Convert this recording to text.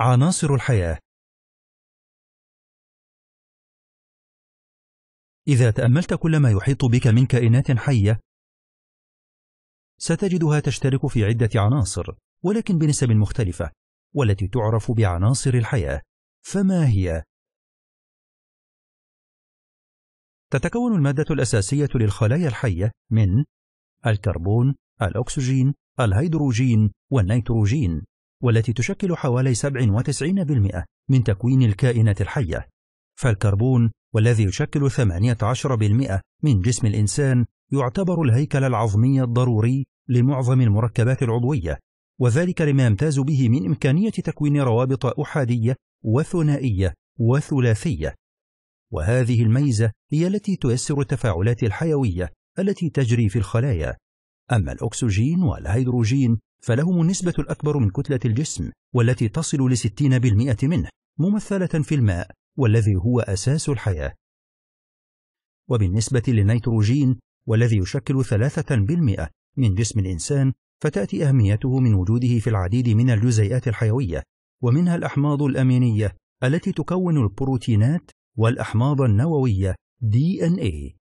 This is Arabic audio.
عناصر الحياة إذا تأملت كل ما يحيط بك من كائنات حية ستجدها تشترك في عدة عناصر ولكن بنسب مختلفة والتي تعرف بعناصر الحياة فما هي؟ تتكون المادة الأساسية للخلايا الحية من الكربون، الأكسجين، الهيدروجين والنيتروجين والتي تشكل حوالي 97% من تكوين الكائنات الحية فالكربون والذي يشكل 18% من جسم الإنسان يعتبر الهيكل العظمي الضروري لمعظم المركبات العضوية وذلك لما يمتاز به من إمكانية تكوين روابط أحادية وثنائية وثلاثية وهذه الميزة هي التي تيسر التفاعلات الحيوية التي تجري في الخلايا أما الأكسجين والهيدروجين فلهم النسبة الأكبر من كتلة الجسم والتي تصل لستين بالمئة منه ممثلة في الماء والذي هو أساس الحياة وبالنسبة للنيتروجين والذي يشكل ثلاثة بالمئة من جسم الإنسان فتأتي أهميته من وجوده في العديد من الجزيئات الحيوية ومنها الأحماض الأمينية التي تكون البروتينات والأحماض النووية DNA